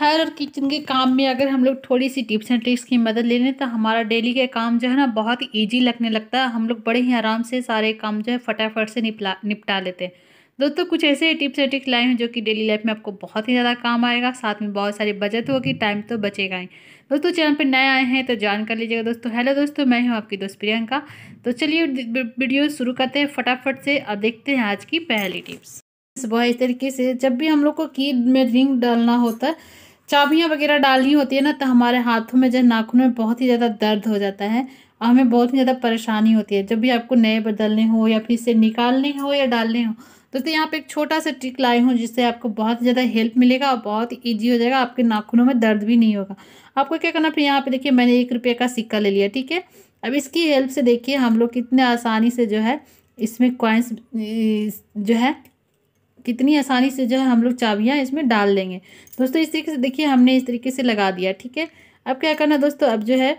घर और किचन के काम में अगर हम लोग थोड़ी सी टिप्स एंड ट्रिक्स की मदद ले लें तो हमारा डेली का काम जो है ना बहुत ईजी लगने लगता है हम लोग बड़े ही आराम से सारे काम जो है फटाफट से निपला निपटा लेते हैं दोस्तों कुछ ऐसे टिप्स एंड ट्रिक्स लाए हैं जो कि डेली लाइफ में आपको बहुत ही ज़्यादा काम आएगा साथ में बहुत सारी बचत होगी टाइम तो बचेगा ही दोस्तों चैनल पर नए आए हैं तो ज्वाइन कर लीजिएगा दोस्तों हेलो दोस्तों मैं हूँ आपकी दोस्त प्रियंका तो चलिए वीडियो शुरू करते हैं फटाफट से और देखते हैं आज की पहली टिप्स सुबह इस तरीके से जब भी हम लोग को की में रिंग डालना होता है चाबियाँ वगैरह डालनी होती है ना तो हमारे हाथों में जो नाखूनों में बहुत ही ज़्यादा दर्द हो जाता है और हमें बहुत ही ज़्यादा परेशानी होती है जब भी आपको नए बदलने हो या फिर इसे निकालने हो या डालने हो तो, तो यहाँ पे एक छोटा सा ट्रिक लाई हूँ जिससे आपको बहुत ज़्यादा हेल्प मिलेगा और बहुत ईजी हो जाएगा आपके नाखूनों में दर्द भी नहीं होगा आपको क्या करना फिर यहाँ पे देखिए मैंने एक रुपये का सिक्का ले लिया ठीक है अब इसकी हेल्प से देखिए हम लोग कितने आसानी से जो है इसमें कॉइन्स जो है कितनी आसानी से जो है हम लोग चाबियाँ इसमें डाल देंगे दोस्तों इस तरीके से देखिए हमने इस तरीके से लगा दिया ठीक है अब क्या करना दोस्तों अब जो है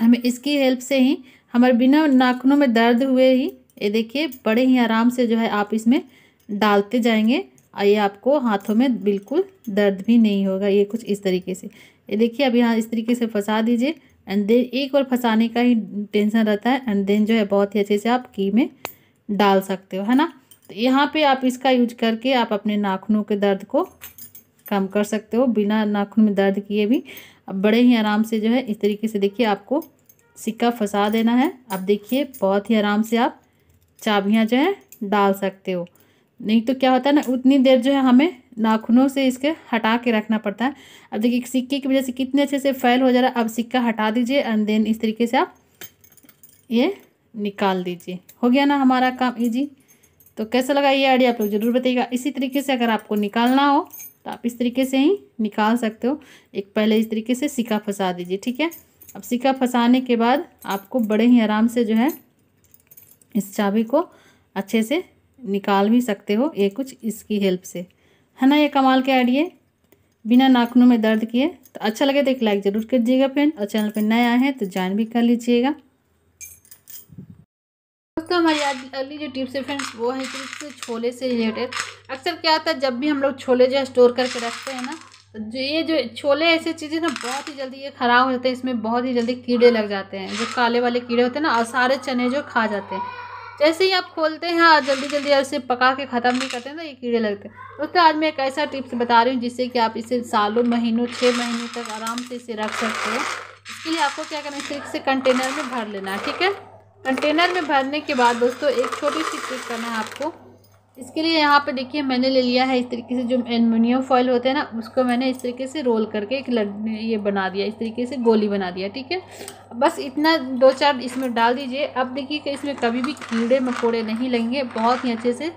हमें इसकी हेल्प से ही हमारे बिना नाखूनों में दर्द हुए ही ये देखिए बड़े ही आराम से जो है आप इसमें डालते जाएंगे और ये आपको हाथों में बिल्कुल दर्द भी नहीं होगा ये कुछ इस तरीके से ये देखिए अब यहाँ इस तरीके से फंसा दीजिए एंड देन एक बार फंसाने का ही टेंशन रहता है एंड देन जो है बहुत ही अच्छे से आप की में डाल सकते हो है ना तो यहाँ पे आप इसका यूज करके आप अपने नाखूनों के दर्द को कम कर सकते हो बिना नाखून में दर्द किए भी अब बड़े ही आराम से जो है इस तरीके से देखिए आपको सिक्का फंसा देना है अब देखिए बहुत ही आराम से आप चाबियाँ जो है डाल सकते हो नहीं तो क्या होता है ना उतनी देर जो है हमें नाखूनों से इसके हटा के रखना पड़ता है अब देखिए सिक्के की वजह से कितने अच्छे से फैल हो जा रहा है अब सिक्का हटा दीजिए एंड देन इस तरीके से आप ये निकाल दीजिए हो गया ना हमारा काम ईजी तो कैसा लगा ये आइडिया आप लोग ज़रूर बताइएगा इसी तरीके से अगर आपको निकालना हो तो आप इस तरीके से ही निकाल सकते हो एक पहले इस तरीके से सिक्का फंसा दीजिए ठीक है अब सिक्का फंसाने के बाद आपको बड़े ही आराम से जो है इस चाबी को अच्छे से निकाल भी सकते हो ये कुछ इसकी हेल्प से है ना ये कमाल के आइडिए बिना नाखनों में दर्द किए तो अच्छा लगे तो एक लाइक ज़रूर कर दीजिएगा फ्रेंड और चैनल पर नए आए हैं तो ज्वाइन भी कर लीजिएगा दोस्तों हमारी अगली जो टिप्स है फ्रेंड्स वो है कि छोले से रिलेटेड अक्सर क्या होता है जब भी हम लोग छोले जो है स्टोर करके रखते हैं ना तो जो ये जो छोले ऐसे चीज़ें ना बहुत ही जल्दी ये ख़राब हो जाते हैं इसमें बहुत ही जल्दी कीड़े लग जाते हैं जो काले वाले कीड़े होते हैं ना और सारे चने जो खा जाते हैं जैसे ही आप खोलते हैं और हाँ, जल्दी जल्दी ऐसे पका के ख़त्म नहीं करते हैं ना ये कीड़े लगते हैं दोस्तों तो आज मैं एक ऐसा टिप्स बता रही हूँ जिससे कि आप इसे सालों महीनों छः महीनों तक आराम से इसे रख सकते हैं इसके लिए आपको क्या करना है इसे कंटेनर में भर लेना है ठीक है कंटेनर में भरने के बाद दोस्तों एक छोटी सी ट्रिक करना है आपको इसके लिए यहाँ पे देखिए मैंने ले लिया है इस तरीके से जो एलमिनियम फॉइल होते हैं ना उसको मैंने इस तरीके से रोल करके एक लड ये बना दिया इस तरीके से गोली बना दिया ठीक है बस इतना दो चार इसमें डाल दीजिए अब देखिए कि इसमें कभी भी कीड़े मकोड़े नहीं लगेंगे बहुत ही अच्छे से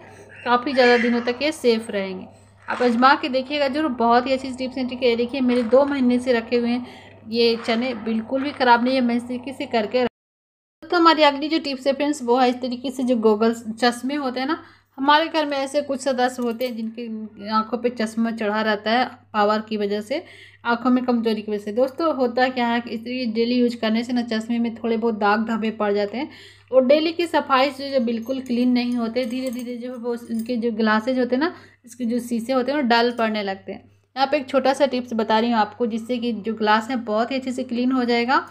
काफ़ी ज़्यादा दिनों तक ये सेफ़ रहेंगे आप अजमा के देखिएगा जरूर बहुत ही अच्छी टिप्स हैं ठीक है देखिए मेरे दो महीने से रखे हुए हैं ये चने बिल्कुल भी ख़राब नहीं है मैं इस तरीके से करके तो हमारी अगली जो टिप्स है फ्रेंड्स वो है इस तरीके से जो गोगल्स चश्मे होते हैं ना हमारे घर में ऐसे कुछ सदस्य होते हैं जिनके आंखों पे चश्मा चढ़ा रहता है पावर की वजह से आंखों में कमजोरी की वजह से दोस्तों होता क्या है कि इसलिए डेली यूज करने से ना चश्मे में थोड़े बहुत दाग धब्बे पड़ जाते हैं और डेली की सफाई से जो बिल्कुल क्लीन नहीं होते धीरे धीरे जो है वो उनके जो ग्लासेज होते हैं ना इसके जो शीशे होते हैं वो डल पड़ने लगते हैं यहाँ पर एक छोटा सा टिप्स बता रही हूँ आपको जिससे कि जो ग्लास है बहुत ही अच्छे से क्लीन हो जाएगा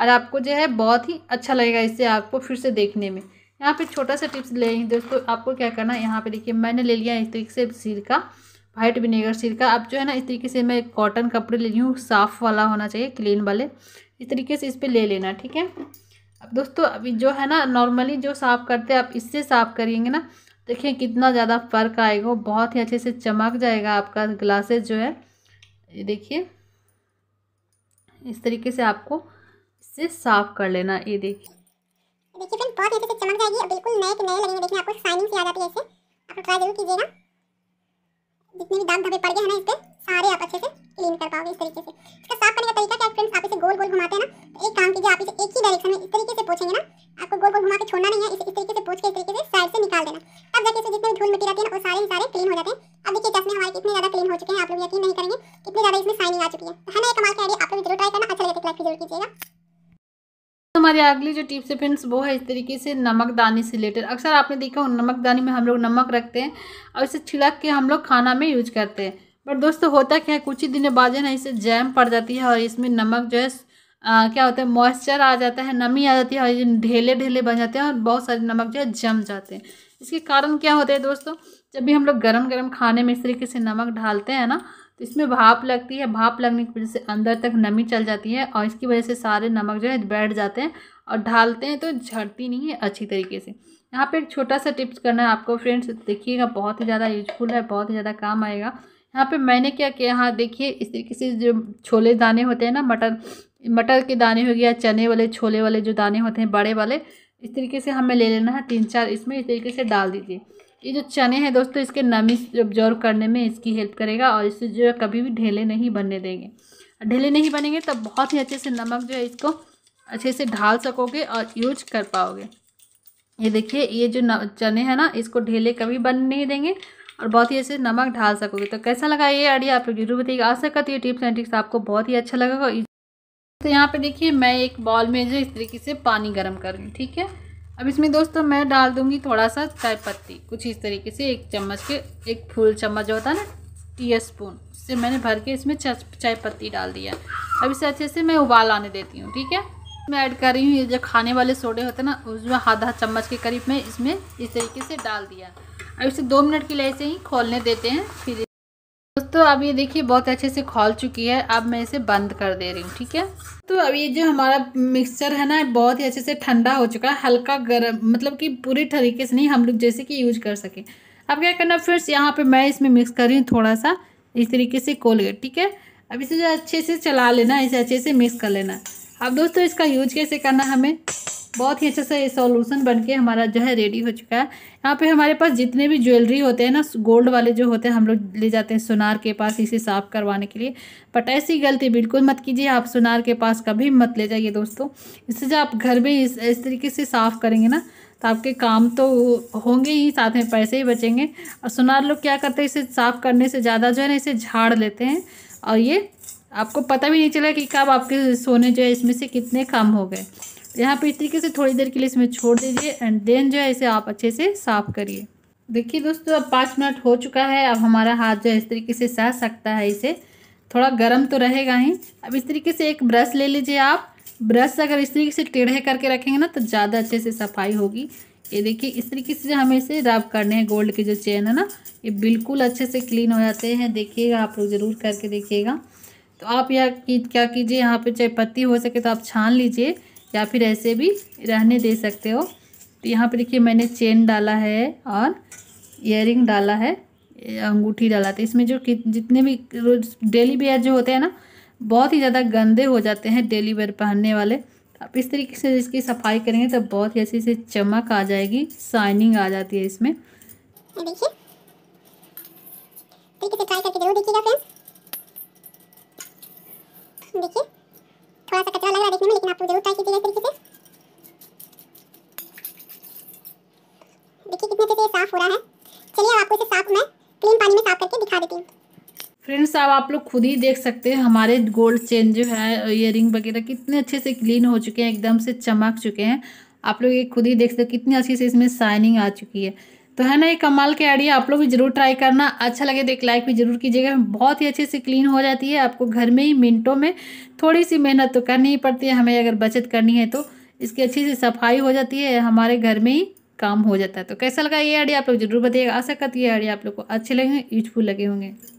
और आपको जो है बहुत ही अच्छा लगेगा इससे आपको फिर से देखने में यहाँ पे छोटा सा टिप्स ले दोस्तों आपको क्या करना है यहाँ पे देखिए मैंने ले लिया इस तरीके से का वाइट विनेगर का आप जो है ना इस तरीके से मैं कॉटन कपड़े ले ली हूँ साफ़ वाला होना चाहिए क्लीन वाले इस तरीके से इस पर ले लेना ठीक है अब दोस्तों अभी जो है ना नॉर्मली जो साफ़ करते हैं आप इससे साफ़ करेंगे ना देखिए कितना ज़्यादा फ़र्क आएगा बहुत ही अच्छे से चमक जाएगा आपका ग्लासेस जो है ये देखिए इस तरीके से आपको से साफ कर लेना ये देखिए देखिए फ्रेंड बहुत अच्छे से चमक जाएगी बिल्कुल नए के नए लगेंगे देखिए आपको शाइनिंग सी आ जाती है इससे आप ट्राई जरूर कीजिएगा जितने भी दाग धब्बे पड़ गए हैं ना इस पर सारे आप अच्छे से क्लीन कर पाओगे इस तरीके से इसका साफ करने का तरीका क्या है फ्रेंड्स आप इसे गोल गोल घुमाते हैं ना तो एक काम कीजिए आप इसे एक ही डायरेक्शन में इस तरीके से पोछेंगे ना आपको गोल गोल घुमा के छोड़ना नहीं है इसे इस तरीके से पोछ के इस तरीके से साइड से निकाल देना तब जाके इसे जितने धूल मिट्टी रहती है ना वो सारे ही सारे क्लीन हो जाते हैं अब देखिए चश्मे हमारे कितने ज़्यादा क्लीन हो चुके हैं आप लोग यकीन नहीं करेंगे कितने ज़्यादा इसमें शाइनिंग आ चुकी है तो ना एक कमाल का आइडिया आप लोग जरूर ट्राई करना अच्छा लगे तो जरूर कीजिएगा हमारी अगली जो टिप्स है फ्रेंड्स वो है इस तरीके से नमक दानी से रिलेटेड अक्सर आपने देखा हो नमक दानी में हम लोग नमक रखते हैं और इसे छिड़क के हम लोग खाना में यूज करते हैं बट दोस्तों होता क्या है कुछ ही दिनों बाद ना इसे जैम पड़ जाती है और इसमें नमक जो है आ, क्या होता है मॉइस्चर आ जाता है नमी आ जाती है और ये ढेले ढेले बन जाते हैं और बहुत सारे नमक जो है जम जाते हैं इसके कारण क्या होता है दोस्तों जब भी हम लोग गर्म गर्म खाने में इस तरीके से नमक ढालते हैं ना तो इसमें भाप लगती है भाप लगने की वजह से अंदर तक नमी चल जाती है और इसकी वजह से सारे नमक जो है बैठ जाते हैं और ढालते हैं तो झड़ती नहीं है अच्छी तरीके से यहाँ पे एक छोटा सा टिप्स करना है आपको फ्रेंड्स देखिएगा बहुत ही ज़्यादा यूजफुल है बहुत ही ज़्यादा काम आएगा यहाँ पर मैंने क्या किया हाँ देखिए इस तरीके से जो छोले दाने होते हैं ना मटर मटर के दाने हो गया चने वाले छोले वाले जो दाने होते हैं बड़े वाले इस तरीके से हमें ले लेना है तीन चार इसमें इस तरीके से डाल दीजिए ये जो चने हैं दोस्तों इसके नमी ऑब्जॉर्व करने में इसकी हेल्प करेगा और इससे जो है कभी भी ढेले नहीं बनने देंगे ढेले नहीं बनेंगे तब बहुत ही अच्छे से नमक जो है इसको अच्छे से ढाल सकोगे और यूज कर पाओगे ये देखिए ये जो चने हैं ना इसको ढेले कभी बन नहीं देंगे और बहुत ही अच्छे से नमक ढाल सकोगे तो कैसा लगा ये आइडिया आप लोग जरूर बताइए आ सकता ये टिप्स एंड ट्रिक्स आपको बहुत ही अच्छा लगेगा तो यहाँ पे देखिए मैं एक बॉल में जो इस तरीके से पानी गर्म कर रही हूँ ठीक है अब इसमें दोस्तों मैं डाल दूँगी थोड़ा सा चाय पत्ती कुछ इस तरीके से एक चम्मच के एक फूल चम्मच जो होता है ना टी स्पून उससे मैंने भर के इसमें चाय पत्ती डाल दिया अब इसे अच्छे से मैं उबाल आने देती हूँ ठीक है मैं ऐड कर रही हूँ ये जो खाने वाले सोडे होते हैं ना उसमें आधा चम्मच के करीब मैं इसमें इस तरीके से डाल दिया अब इसे दो मिनट के लिए ऐसे ही खोलने देते हैं फिर दोस्तों अब ये देखिए बहुत अच्छे से खोल चुकी है अब मैं इसे बंद कर दे रही हूँ ठीक है तो अब ये जो हमारा मिक्सचर है ना बहुत ही अच्छे से ठंडा हो चुका है हल्का गर्म मतलब कि पूरी तरीके से नहीं हम लोग जैसे कि यूज कर सकें अब क्या करना फिर यहाँ पे मैं इसमें मिक्स कर रही हूँ थोड़ा सा इस तरीके से कोलगेट ठीक है अब इसे जो अच्छे से चला लेना इसे अच्छे से मिक्स कर लेना अब दोस्तों इसका यूज कैसे करना हमें बहुत ही अच्छा सा सॉल्यूशन बन के हमारा जो है रेडी हो चुका है यहाँ पे हमारे पास जितने भी ज्वेलरी होते हैं ना गोल्ड वाले जो होते हैं हम लोग ले जाते हैं सुनार के पास इसे साफ़ करवाने के लिए बट ऐसी गलती बिल्कुल मत कीजिए आप सुनार के पास कभी मत ले जाइए दोस्तों इससे जब आप घर में इस इस तरीके से साफ़ करेंगे ना तो आपके काम तो होंगे ही साथ में पैसे ही बचेंगे और सुनार लोग क्या करते हैं इसे साफ़ करने से ज़्यादा जो है ना इसे झाड़ लेते हैं और ये आपको पता भी नहीं चला कि कब आपके सोने जो है इसमें से कितने कम हो गए यहाँ पर इस तरीके से थोड़ी देर के लिए इसमें छोड़ दीजिए एंड देन जो है इसे आप अच्छे से साफ़ करिए देखिए दोस्तों अब पाँच मिनट हो चुका है अब हमारा हाथ जो है इस तरीके से सह सकता है इसे थोड़ा गर्म तो रहेगा ही अब इस तरीके से एक ब्रश ले लीजिए आप ब्रश अगर इस तरीके से टेढ़े करके रखेंगे ना तो ज़्यादा अच्छे से सफाई होगी ये देखिए इस तरीके से जो हमें इसे रब करने हैं गोल्ड के जो चेन है ना ये बिल्कुल अच्छे से क्लीन हो जाते हैं देखिएगा आप लोग ज़रूर करके देखिएगा तो आप यह क्या कीजिए यहाँ पे चाहे पत्ती हो सके तो आप छान लीजिए या फिर ऐसे भी रहने दे सकते हो तो यहाँ पर देखिए मैंने चेन डाला है और इयर डाला है अंगूठी डाला था इसमें जो जितने भी रोज डेली वेयर जो होते हैं ना बहुत ही ज़्यादा गंदे हो जाते हैं डेली वेयर पहनने वाले आप इस तरीके से इसकी सफाई करेंगे तो बहुत ही अच्छी से चमक आ जाएगी शाइनिंग आ जाती है इसमें देखिए देखिए थोड़ा सा कचरा लग रहा है देखने में लेकिन आप लोग जरूर ट्राई कीजिएगा इस तरीके से देखिए कितने अच्छे से साफ हो रहा है चलिए अब आपको इसे साफ मैं क्लीन पानी में साफ करके दिखा देती हूँ फ्रेंड्स अब आप लोग खुद ही देख सकते हैं हमारे गोल्ड चेन जो है इयर वगैरह कितने अच्छे से क्लीन हो चुके हैं एकदम से चमक चुके हैं आप लोग ये खुद ही देख सकते हैं कितनी अच्छी से इसमें शाइनिंग आ चुकी है तो है ना ये कमाल के आइडिया आप लोग भी जरूर ट्राई करना अच्छा लगे तो एक लाइक भी जरूर कीजिएगा बहुत ही अच्छे से क्लीन हो जाती है आपको घर में ही मिनटों में थोड़ी सी मेहनत तो करनी ही पड़ती है हमें अगर बचत करनी है तो इसकी अच्छी सी सफाई हो जाती है हमारे घर में ही काम हो जाता है तो कैसा लगा ये आइडिया आप लोग जरूर बताइएगा आशा करती है आइडिया आप लोग को अच्छे लगेंगे यूजफुल लगे होंगे